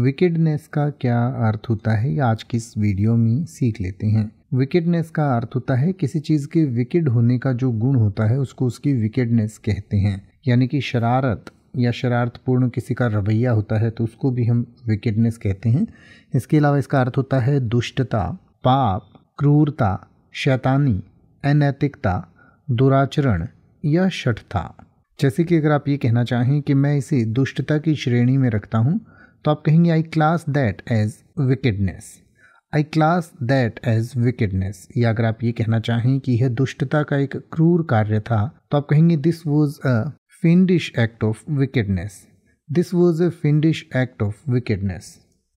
wickedness का क्या अर्थ होता है आज की इस वीडियो में सीख लेते हैं विकेडनेस का अर्थ होता है किसी चीज़ के विकेड होने का जो गुण होता है उसको उसकी विकेडनेस कहते हैं यानी कि शरारत या शरारतपूर्ण किसी का रवैया होता है तो उसको भी हम विकेडनेस कहते हैं इसके अलावा इसका अर्थ होता है दुष्टता पाप क्रूरता शैतानी अनैतिकता दुराचरण या शठता जैसे कि अगर आप ये कहना चाहें कि मैं इसे दुष्टता की श्रेणी में रखता हूँ तो आप कहेंगे I class that as wickedness I class that as wickedness या अगर आप ये कहना चाहें कि यह दुष्टता का एक क्रूर कार्य था तो आप कहेंगे this was a fiendish act of wickedness this was a fiendish act of wickedness